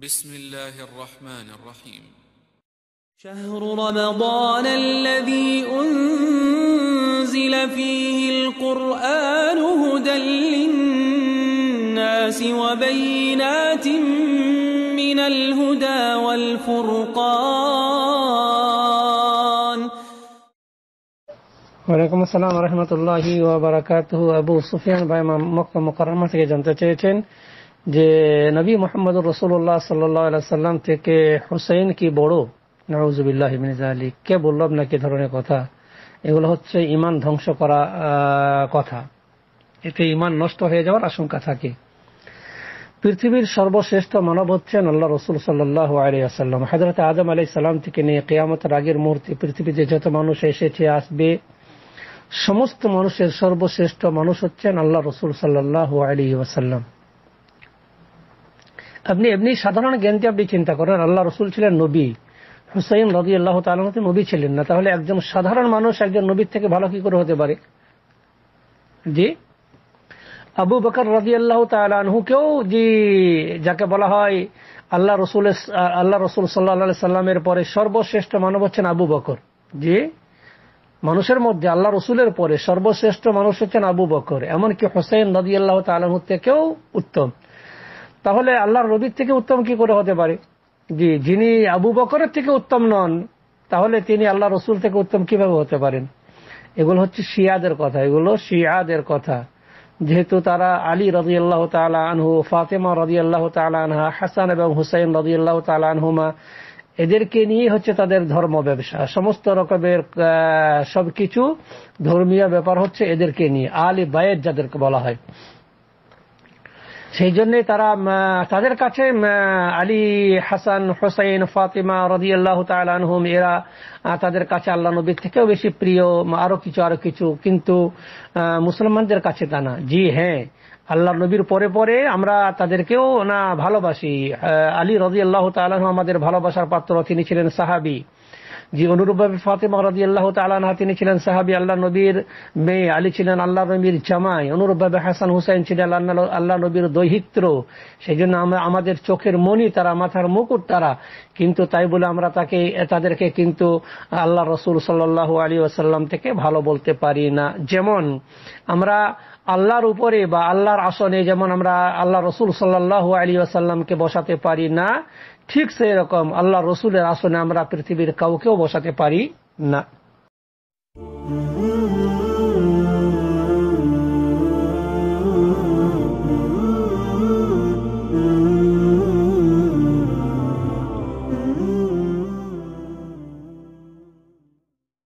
بسم الله الرحمن الرحيم شهر رمضان الذي أنزل فيه القرآن هدى للناس وبينات من الهدى والفرقان وعليكم السلام ورحمة الله وبركاته أبو سفيان بأمام مقرمة جنتا چيچن যে নবী মোহাম্মদ রসুল্লাহ সাল্লাহ সাল্লাম থেকে হোসেন কি বড় নজুবিল্লাহ আলী কে বলল আপনাকে ধরনের কথা এগুলো হচ্ছে ইমান ধ্বংস করা কথা এতে ইমান নষ্ট হয়ে যাওয়ার আশঙ্কা থাকে পৃথিবীর সর্বশ্রেষ্ঠ মানব হচ্ছেন আল্লাহ রসুল সাল্লাহ আলিয়াল্লাম হাজরত আজম আলি সাল্লাম থেকে নিয়ে কেয়ামতের আগের মুহূর্তে পৃথিবীতে যত মানুষ এসেছে আসবে সমস্ত মানুষের সর্বশ্রেষ্ঠ মানুষ হচ্ছেন আল্লাহ রসুল সাল্লাহ আলী ওয়াসাল্লাম আপনি এমনি সাধারণ জ্ঞানটি আপনি চিন্তা করেন আল্লাহ রসুল ছিলেন নবী হুসাইন রবি আল্লাহ তালী নবী ছিলেন না তাহলে একজন সাধারণ মানুষ একজন নবীর থেকে ভালো কি করে হতে পারে জি আবু বকর রাজি আল্লাহ তালহুকেও জি যাকে বলা হয় আল্লাহ রসুল আল্লাহ রসুল সাল্লাহ সাল্লামের পরে সর্বশ্রেষ্ঠ মানব হচ্ছেন আবু বকর জি মানুষের মধ্যে আল্লাহ রসুলের পরে সর্বশ্রেষ্ঠ মানুষ হচ্ছেন আবু বকর এমনকি হোসেন নদী আল্লাহ তালহ থেকেও উত্তম তাহলে আল্লাহর নবীর থেকে উত্তম কি করে হতে পারে জি যিনি আবু বকরের থেকে উত্তম নন তাহলে তিনি আল্লাহ রসুল থেকে উত্তম কিভাবে হতে পারেন এগুলো হচ্ছে শিয়াদের কথা এগুলো শিয়াদের কথা যেহেতু তারা আলী রাজি আল্লাহ তালা আনহু ফাতেমা রদি আল্লাহ তালা আনহা হাসান এবং হুসাইন রদি আল্লাহ তালা আনহুমা এদেরকে নিয়ে হচ্ছে তাদের ধর্ম ব্যবসা সমস্ত রকমের সবকিছু ধর্মীয় ব্যাপার হচ্ছে এদেরকে নিয়ে আলী বায়ের যাদেরকে বলা হয় সেই জন্য তারা তাদের কাছে আলী হাসান হোসাইন ফাতেমা রদি আল্লাহ তালহুম এরা তাদের কাছে আল্লাহ নবীর থেকেও বেশি প্রিয় আরো কিছু আরো কিছু কিন্তু মুসলমানদের কাছে তা না জি হ্যাঁ আল্লাহ নবীর পরে পরে আমরা তাদেরকেও না ভালোবাসি আলী রদি আল্লাহ তালহ আমাদের ভালোবাসার পাত্র তিনি ছিলেন সাহাবি জি অনুরূপভাবে ফাতেমা রাজি আল্লাহ তালানহা তিনি ছিলেন সাহাবি আল্লাহ নবীর মেয়ে আলী ছিলেন আল্লাহ নবীর জামাই অনুরূপভাবে হাসান হুসাইন ছিলেন আল্লাহ আল্লাহ নবীর দৈহিত্র সেই জন্য আমরা আমাদের চোখের মনি তারা মাথার মুকুট তারা কিন্তু তাই বলে আমরা তাকে তাদেরকে কিন্তু আল্লাহ রসুল সাল্লাহ আলী আসাল্লাম থেকে ভালো বলতে পারি না যেমন আমরা আল্লাহর উপরে বা আল্লাহর আসনে যেমন আমরা আল্লাহ রসুল সাল্লাহ আলী আসাল্লামকে বসাতে পারি না ঠিক সেই রকম আল্লাহ রসুলের আসনে আমরা পৃথিবীর কাউকেও বসাতে পারি না